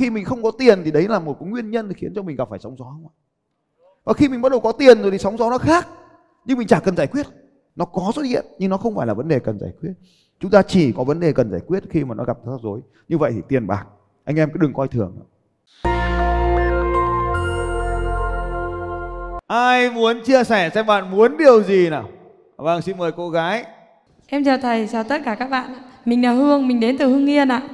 khi mình không có tiền thì đấy là một cái nguyên nhân khiến cho mình gặp phải sóng gió không ạ và khi mình bắt đầu có tiền rồi thì sóng gió nó khác nhưng mình chả cần giải quyết nó có xuất hiện nhưng nó không phải là vấn đề cần giải quyết chúng ta chỉ có vấn đề cần giải quyết khi mà nó gặp rắc rối như vậy thì tiền bạc anh em cứ đừng coi thường ai muốn chia sẻ xem bạn muốn điều gì nào vâng xin mời cô gái em chào thầy chào tất cả các bạn mình là hương mình đến từ Hương yên ạ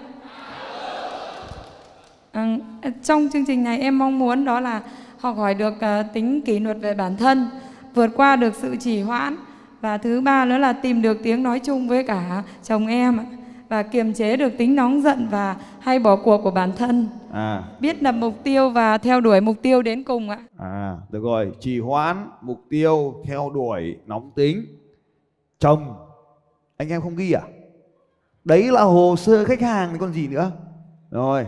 Ờ, trong chương trình này em mong muốn đó là học hỏi được ờ, tính kỷ luật về bản thân, vượt qua được sự trì hoãn và thứ ba nữa là tìm được tiếng nói chung với cả chồng em và kiềm chế được tính nóng giận và hay bỏ cuộc của bản thân. À. Biết đặt mục tiêu và theo đuổi mục tiêu đến cùng ạ. À, được rồi, trì hoãn, mục tiêu, theo đuổi, nóng tính. Chồng, anh em không ghi à? Đấy là hồ sơ khách hàng còn gì nữa. Rồi.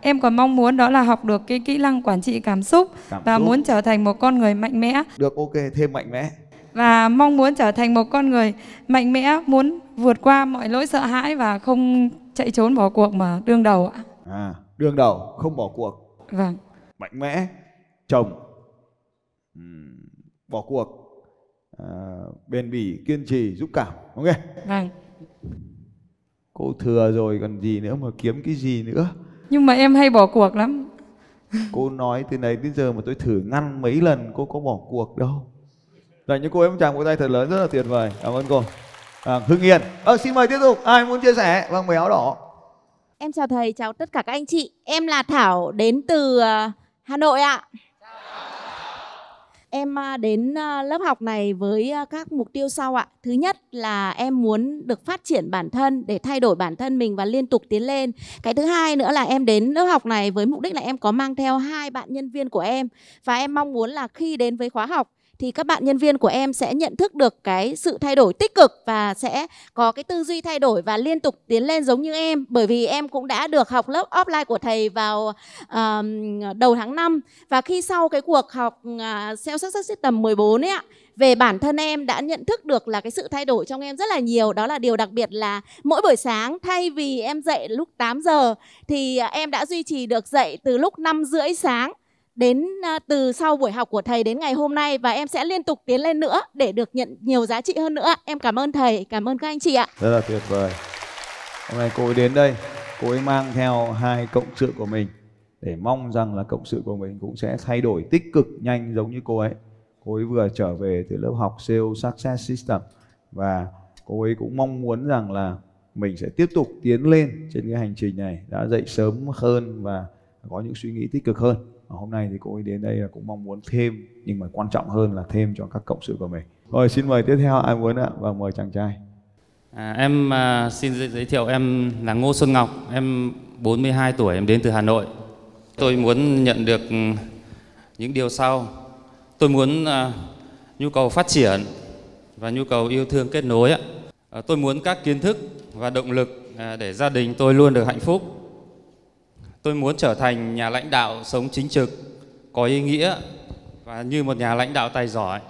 Em còn mong muốn đó là học được cái kỹ năng quản trị cảm xúc cảm và xúc. muốn trở thành một con người mạnh mẽ. Được ok, thêm mạnh mẽ. Và mong muốn trở thành một con người mạnh mẽ, muốn vượt qua mọi nỗi sợ hãi và không chạy trốn bỏ cuộc mà đương đầu ạ. À, đương đầu, không bỏ cuộc. Vâng. Mạnh mẽ, chồng, bỏ cuộc, à, bền bỉ, kiên trì, dũng cảm, ok? Vâng. Cô thừa rồi còn gì nữa mà kiếm cái gì nữa? nhưng mà em hay bỏ cuộc lắm cô nói từ nãy đến giờ mà tôi thử ngăn mấy lần cô có bỏ cuộc đâu dành cho cô em chàng một tay thật lớn rất là tuyệt vời cảm ơn cô à, hưng yên ờ xin mời tiếp tục ai muốn chia sẻ vâng mời áo đỏ em chào thầy chào tất cả các anh chị em là thảo đến từ ờ, hà nội ạ Em đến lớp học này với các mục tiêu sau ạ. Thứ nhất là em muốn được phát triển bản thân để thay đổi bản thân mình và liên tục tiến lên. Cái thứ hai nữa là em đến lớp học này với mục đích là em có mang theo hai bạn nhân viên của em và em mong muốn là khi đến với khóa học thì các bạn nhân viên của em sẽ nhận thức được cái sự thay đổi tích cực và sẽ có cái tư duy thay đổi và liên tục tiến lên giống như em bởi vì em cũng đã được học lớp offline của thầy vào um, đầu tháng 5 và khi sau cái cuộc học uh, à, Sales Success System 14 ấy ạ về bản thân em đã nhận thức được là cái sự thay đổi trong em rất là nhiều đó là điều đặc biệt là mỗi buổi sáng thay vì em dậy lúc 8 giờ thì à, em đã duy trì được dậy từ lúc 5 rưỡi sáng đến từ sau buổi học của thầy đến ngày hôm nay và em sẽ liên tục tiến lên nữa để được nhận nhiều giá trị hơn nữa. Em cảm ơn thầy, cảm ơn các anh chị ạ. Rất là tuyệt vời. Hôm nay cô ấy đến đây, cô ấy mang theo hai cộng sự của mình để mong rằng là cộng sự của mình cũng sẽ thay đổi tích cực nhanh giống như cô ấy. Cô ấy vừa trở về từ lớp học Sales Success System và cô ấy cũng mong muốn rằng là mình sẽ tiếp tục tiến lên trên cái hành trình này đã dậy sớm hơn và có những suy nghĩ tích cực hơn hôm nay thì cô ấy đến đây là cũng mong muốn thêm nhưng mà quan trọng hơn là thêm cho các cộng sự của mình rồi xin mời tiếp theo ai muốn ạ và vâng, mời chàng trai à, em à, xin giới thiệu em là Ngô Xuân Ngọc em 42 tuổi em đến từ Hà Nội tôi muốn nhận được những điều sau tôi muốn à, nhu cầu phát triển và nhu cầu yêu thương kết nối ạ à, tôi muốn các kiến thức và động lực à, để gia đình tôi luôn được hạnh phúc Tôi muốn trở thành nhà lãnh đạo sống chính trực, có ý nghĩa và như một nhà lãnh đạo tài giỏi.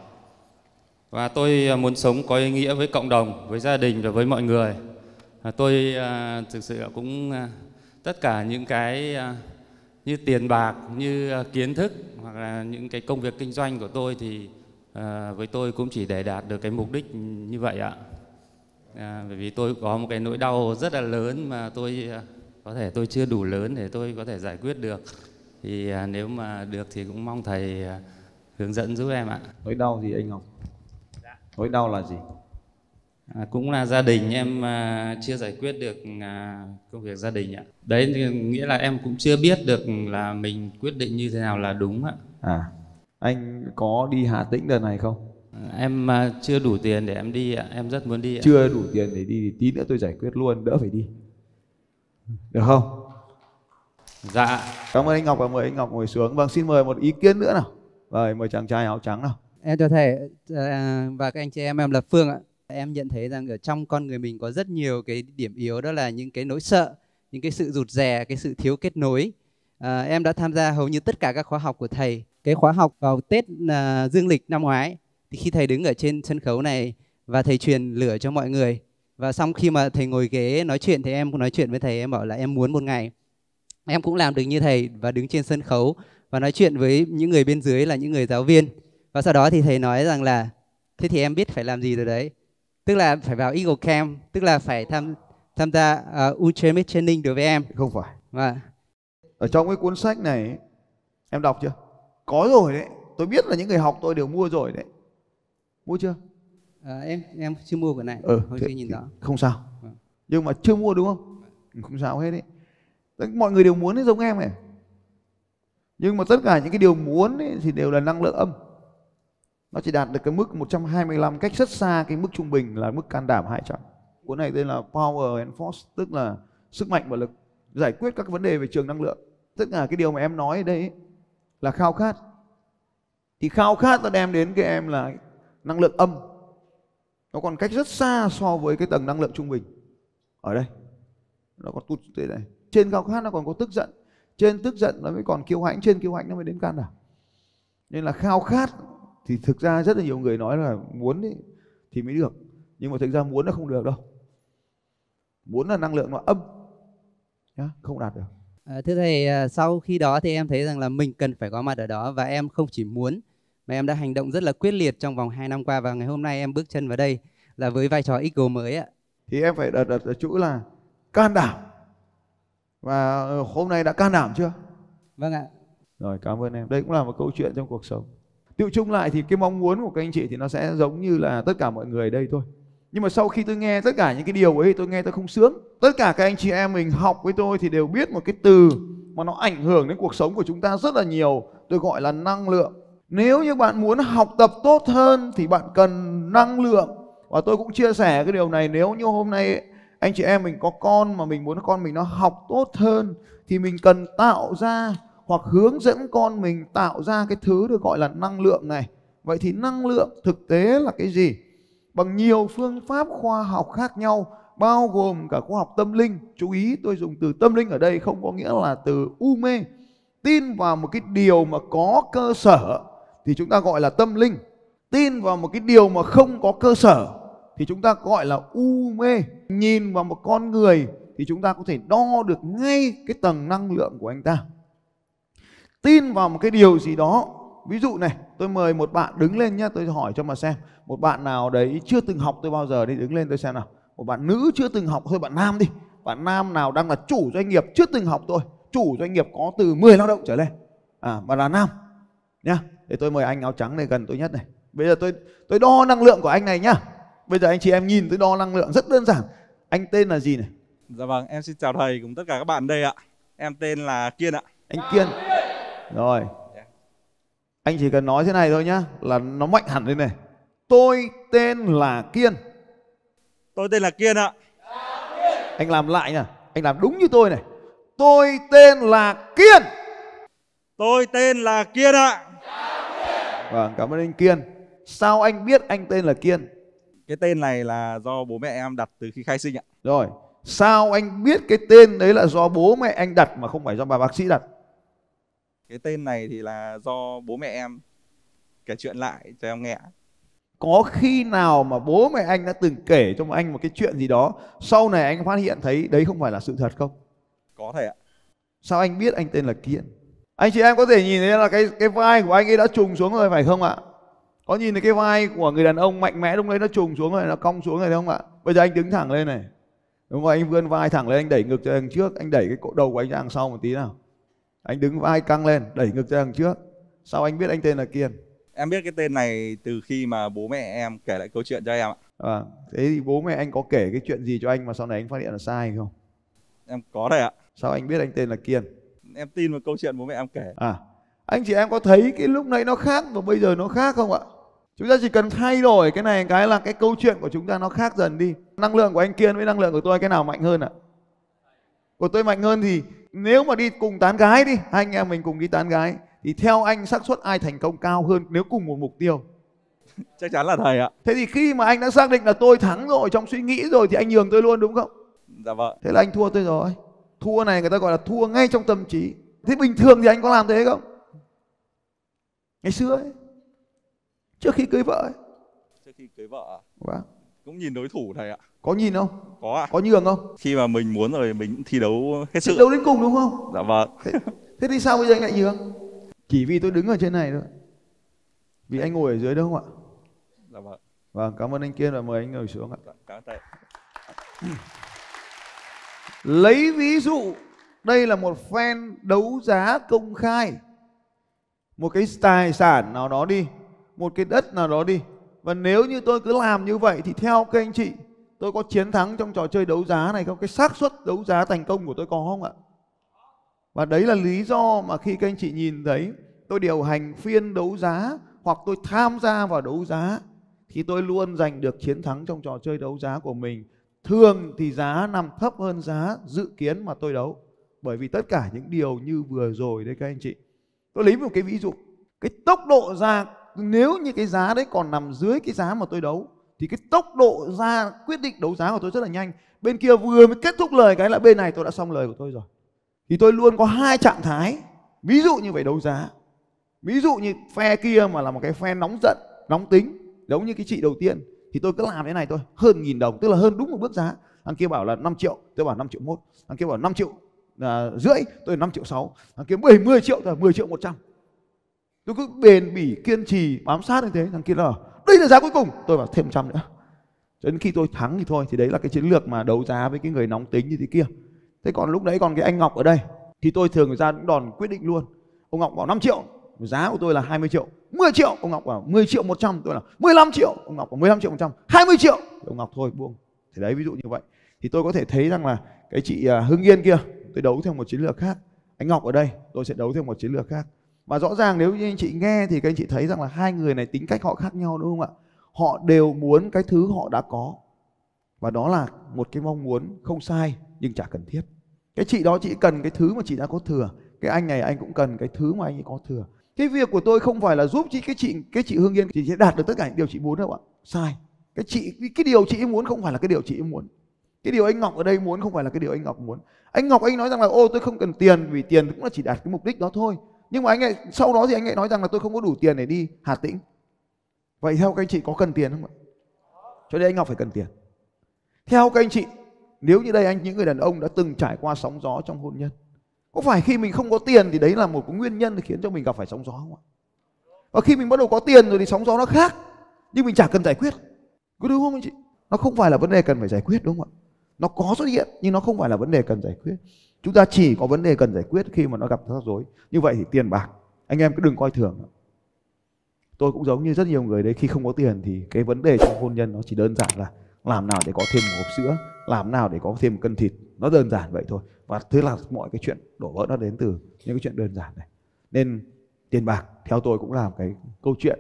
Và tôi à, muốn sống có ý nghĩa với cộng đồng, với gia đình và với mọi người. Và tôi à, thực sự cũng à, tất cả những cái như tiền bạc, như kiến thức hoặc là những cái công việc kinh doanh của tôi thì với tôi cũng chỉ để đạt được cái mục đích như vậy ạ. bởi vì tôi có một cái nỗi đau rất là lớn mà tôi có thể tôi chưa đủ lớn để tôi có thể giải quyết được thì à, nếu mà được thì cũng mong thầy à, hướng dẫn giúp em ạ nỗi đau gì anh Ngọc nỗi đau là gì À, cũng là gia đình em à, chưa giải quyết được à, công việc gia đình ạ. Đấy nghĩa là em cũng chưa biết được là mình quyết định như thế nào là đúng ạ. À, anh có đi Hà Tĩnh đợt này không? À, em à, chưa đủ tiền để em đi ạ, em rất muốn đi ạ. Chưa đủ tiền để đi thì tí nữa tôi giải quyết luôn, đỡ phải đi. Được không? Dạ. Cảm ơn anh Ngọc và mời anh Ngọc ngồi xuống. Vâng, xin mời một ý kiến nữa nào. Rồi, mời chàng trai áo trắng nào. Em cho thầy dạ, à, và các anh chị em em là Phương ạ. Em nhận thấy rằng ở trong con người mình có rất nhiều cái điểm yếu đó là những cái nỗi sợ, những cái sự rụt rè, cái sự thiếu kết nối. À, em đã tham gia hầu như tất cả các khóa học của thầy. Cái khóa học vào Tết à, Dương lịch năm ngoái thì khi thầy đứng ở trên sân khấu này và thầy truyền lửa cho mọi người và xong khi mà thầy ngồi ghế nói chuyện thì em cũng nói chuyện với thầy em bảo là em muốn một ngày em cũng làm được như thầy và đứng trên sân khấu và nói chuyện với những người bên dưới là những người giáo viên và sau đó thì thầy nói rằng là thế thì em biết phải làm gì rồi đấy tức là phải vào Eagle Camp tức là phải tham tham gia uh, ờ, Uchemic Training đối với em không phải và ở trong cái cuốn sách này em đọc chưa có rồi đấy tôi biết là những người học tôi đều mua rồi đấy mua chưa Ờ, em em chưa mua cái này, ừ, ờ, hồi thế, chưa nhìn rõ. Không sao. Ừ. Nhưng mà chưa mua đúng không? Vâng. Không sao hết đấy. Mọi người đều muốn giống em này. Nhưng mà tất cả những cái điều muốn ấy, thì đều là năng lượng âm. Nó chỉ đạt được cái mức 125 cách rất xa cái mức trung bình là mức can đảm 200. Cuốn này tên là Power and Force tức là sức mạnh và lực giải quyết các vấn đề về trường năng lượng. Tất cả cái điều mà em nói ở đây ấy, là khao khát. Thì khao khát nó đem đến cái em là năng lượng âm nó còn cách rất xa so với cái tầng năng lượng trung bình ở đây nó còn tụt thế này trên khao khát nó còn có tức giận trên tức giận nó mới còn kiêu hãnh trên kiêu hãnh nó mới đến can đảm nên là khao khát thì thực ra rất là nhiều người nói là muốn ý, thì mới được nhưng mà thực ra muốn nó không được đâu muốn là năng lượng nó âm không đạt được à, thưa thầy à, sau khi đó thì em thấy rằng là mình cần phải có mặt ở đó và em không chỉ muốn mà em đã hành động rất là quyết liệt trong vòng 2 năm qua và ngày hôm nay em bước chân vào đây là với vai trò XG mới ạ. Thì em phải đặt, đặt ở chữ là can đảm. Và ờ, hôm nay đã can đảm chưa? Vâng ạ. Rồi cảm ơn em. Đây cũng là một câu chuyện trong cuộc sống. Tiệu chung lại thì cái mong muốn của các anh chị thì nó sẽ giống như là tất cả mọi người đây thôi. Nhưng mà sau khi tôi nghe tất cả những cái điều ấy tôi nghe tôi không sướng. Tất cả các anh chị em mình học với tôi thì đều biết một cái từ mà nó ảnh hưởng đến cuộc sống của chúng ta rất là nhiều. Tôi gọi là năng lượng nếu như bạn muốn học tập tốt hơn thì bạn cần năng lượng. Và tôi cũng chia sẻ cái điều này nếu như hôm nay anh chị em mình có con mà mình muốn con mình nó học tốt hơn thì mình cần tạo ra hoặc hướng dẫn con mình tạo ra cái thứ được gọi là năng lượng này. Vậy thì năng lượng thực tế là cái gì? Bằng nhiều phương pháp khoa học khác nhau bao gồm cả khoa học tâm linh. Chú ý tôi dùng từ tâm linh ở đây không có nghĩa là từ u mê. Tin vào một cái điều mà có cơ sở thì chúng ta gọi là tâm linh tin vào một cái điều mà không có cơ sở thì chúng ta gọi là u mê nhìn vào một con người thì chúng ta có thể đo được ngay cái tầng năng lượng của anh ta tin vào một cái điều gì đó ví dụ này tôi mời một bạn đứng lên nhé tôi hỏi cho mà xem một bạn nào đấy chưa từng học tôi bao giờ đi đứng lên tôi xem nào một bạn nữ chưa từng học thôi bạn nam đi bạn nam nào đang là chủ doanh nghiệp chưa từng học tôi chủ doanh nghiệp có từ 10 lao động trở lên à bạn là nam nhá để tôi mời anh áo trắng này gần tôi nhất này. Bây giờ tôi tôi đo năng lượng của anh này nhá. Bây giờ anh chị em nhìn tôi đo năng lượng rất đơn giản. Anh tên là gì này? Dạ vâng, em xin chào thầy cùng tất cả các bạn đây ạ. Em tên là Kiên ạ. Anh Kiên. Rồi. Anh chỉ cần nói thế này thôi nhá là nó mạnh hẳn lên này. Tôi tên là Kiên. Tôi tên là Kiên ạ. Anh làm lại nhá. Anh làm đúng như tôi này. Tôi tên là Kiên. Tôi tên là Kiên ạ. Vâng, cảm ơn anh Kiên. Sao anh biết anh tên là Kiên? Cái tên này là do bố mẹ em đặt từ khi khai sinh ạ. Rồi, sao anh biết cái tên đấy là do bố mẹ anh đặt mà không phải do bà bác sĩ đặt? Cái tên này thì là do bố mẹ em kể chuyện lại cho em nghe. Có khi nào mà bố mẹ anh đã từng kể cho anh một cái chuyện gì đó Sau này anh phát hiện thấy đấy không phải là sự thật không? Có thể ạ. Sao anh biết anh tên là Kiên? anh chị em có thể nhìn thấy là cái cái vai của anh ấy đã trùng xuống rồi phải không ạ có nhìn thấy cái vai của người đàn ông mạnh mẽ lúc đấy nó trùng xuống rồi nó cong xuống rồi không ạ bây giờ anh đứng thẳng lên này đúng không anh vươn vai thẳng lên anh đẩy ngực ra đằng trước anh đẩy cái cỗ đầu của anh ra đằng sau một tí nào anh đứng vai căng lên đẩy ngực ra đằng trước sau anh biết anh tên là kiên em biết cái tên này từ khi mà bố mẹ em kể lại câu chuyện cho em ạ à, thế thì bố mẹ anh có kể cái chuyện gì cho anh mà sau này anh phát hiện là sai không em có đây ạ sao anh biết anh tên là kiên em tin vào câu chuyện bố mẹ em kể à anh chị em có thấy cái lúc nãy nó khác và bây giờ nó khác không ạ chúng ta chỉ cần thay đổi cái này cái là cái câu chuyện của chúng ta nó khác dần đi năng lượng của anh kiên với năng lượng của tôi cái nào mạnh hơn ạ của tôi mạnh hơn thì nếu mà đi cùng tán gái đi hai anh em mình cùng đi tán gái thì theo anh xác suất ai thành công cao hơn nếu cùng một mục tiêu chắc chắn là thầy ạ thế thì khi mà anh đã xác định là tôi thắng rồi trong suy nghĩ rồi thì anh nhường tôi luôn đúng không dạ vâng thế là anh thua tôi rồi thua này người ta gọi là thua ngay trong tâm trí thế bình thường thì anh có làm thế không ngày xưa ấy trước khi cưới vợ ấy trước khi cưới vợ à? Vâng. cũng nhìn đối thủ này ạ có nhìn không có ạ à. có nhường không khi mà mình muốn rồi mình cũng thi đấu hết sức thi đấu đến cùng đúng không dạ vâng thế, thế thì sao bây giờ anh lại nhường chỉ vì tôi đứng ở trên này thôi vì anh ngồi ở dưới đúng không ạ dạ vâng vâng cảm ơn anh kiên và mời anh ngồi xuống ạ dạ, cảm ơn thầy Lấy ví dụ đây là một fan đấu giá công khai. Một cái tài sản nào đó đi, một cái đất nào đó đi. Và nếu như tôi cứ làm như vậy thì theo các anh chị tôi có chiến thắng trong trò chơi đấu giá này không? Cái xác suất đấu giá thành công của tôi có không ạ? Và đấy là lý do mà khi các anh chị nhìn thấy tôi điều hành phiên đấu giá hoặc tôi tham gia vào đấu giá thì tôi luôn giành được chiến thắng trong trò chơi đấu giá của mình thường thì giá nằm thấp hơn giá dự kiến mà tôi đấu bởi vì tất cả những điều như vừa rồi đấy các anh chị tôi lấy một cái ví dụ cái tốc độ ra nếu như cái giá đấy còn nằm dưới cái giá mà tôi đấu thì cái tốc độ ra quyết định đấu giá của tôi rất là nhanh bên kia vừa mới kết thúc lời cái là bên này tôi đã xong lời của tôi rồi thì tôi luôn có hai trạng thái ví dụ như vậy đấu giá ví dụ như phe kia mà là một cái phe nóng giận nóng tính giống như cái chị đầu tiên thì tôi cứ làm thế này thôi hơn nghìn đồng tức là hơn đúng một bước giá thằng kia bảo là 5 triệu tôi bảo 5 triệu một thằng kia bảo 5 triệu à, rưỡi tôi 5 triệu 6 thằng kia 10, 10 triệu tôi 10 triệu 100 tôi cứ bền bỉ kiên trì bám sát như thế thằng kia là đây là giá cuối cùng tôi bảo thêm trăm nữa cho đến khi tôi thắng thì thôi thì đấy là cái chiến lược mà đấu giá với cái người nóng tính như thế kia thế còn lúc đấy còn cái anh Ngọc ở đây thì tôi thường ra những đòn quyết định luôn ông Ngọc bảo 5 triệu giá của tôi là 20 triệu 10 triệu ông Ngọc bảo 10 triệu 100 tôi là 15 triệu ông Ngọc bảo 15 triệu 100 20 triệu ông Ngọc thôi buông thì đấy ví dụ như vậy thì tôi có thể thấy rằng là cái chị à, Hưng Yên kia tôi đấu theo một chiến lược khác anh Ngọc ở đây tôi sẽ đấu theo một chiến lược khác và rõ ràng nếu như anh chị nghe thì các anh chị thấy rằng là hai người này tính cách họ khác nhau đúng không ạ họ đều muốn cái thứ họ đã có và đó là một cái mong muốn không sai nhưng chả cần thiết cái chị đó chị cần cái thứ mà chị đã có thừa cái anh này anh cũng cần cái thứ mà anh ấy có thừa cái việc của tôi không phải là giúp chị cái chị cái chị hương yên chị sẽ đạt được tất cả những điều chị muốn đâu ạ sai cái chị cái điều chị muốn không phải là cái điều chị muốn cái điều anh ngọc ở đây muốn không phải là cái điều anh ngọc muốn anh ngọc anh nói rằng là ô tôi không cần tiền vì tiền cũng là chỉ đạt cái mục đích đó thôi nhưng mà anh ấy sau đó thì anh ấy nói rằng là tôi không có đủ tiền để đi hà tĩnh vậy theo các anh chị có cần tiền không ạ cho nên anh ngọc phải cần tiền theo các anh chị nếu như đây anh những người đàn ông đã từng trải qua sóng gió trong hôn nhân có phải khi mình không có tiền thì đấy là một cái nguyên nhân khiến cho mình gặp phải sóng gió không ạ và khi mình bắt đầu có tiền rồi thì sóng gió nó khác nhưng mình chả cần giải quyết có đúng không anh chị nó không phải là vấn đề cần phải giải quyết đúng không ạ nó có xuất hiện nhưng nó không phải là vấn đề cần giải quyết chúng ta chỉ có vấn đề cần giải quyết khi mà nó gặp rắc rối như vậy thì tiền bạc anh em cứ đừng coi thường tôi cũng giống như rất nhiều người đấy khi không có tiền thì cái vấn đề trong hôn nhân nó chỉ đơn giản là làm nào để có thêm một hộp sữa làm nào để có thêm một cân thịt nó đơn giản vậy thôi và thế là mọi cái chuyện đổ vỡ nó đến từ những cái chuyện đơn giản này nên tiền bạc theo tôi cũng là một cái câu chuyện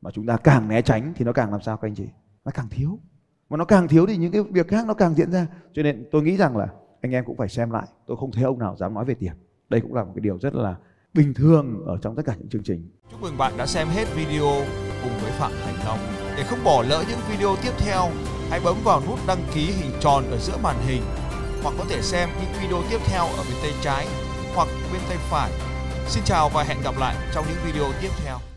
mà chúng ta càng né tránh thì nó càng làm sao các anh chị nó càng thiếu mà nó càng thiếu thì những cái việc khác nó càng diễn ra cho nên tôi nghĩ rằng là anh em cũng phải xem lại tôi không thấy ông nào dám nói về tiền đây cũng là một cái điều rất là bình thường ở trong tất cả những chương trình chúc mừng bạn đã xem hết video cùng với phạm thành long để không bỏ lỡ những video tiếp theo hãy bấm vào nút đăng ký hình tròn ở giữa màn hình hoặc có thể xem những video tiếp theo ở bên tay trái hoặc bên tay phải. Xin chào và hẹn gặp lại trong những video tiếp theo.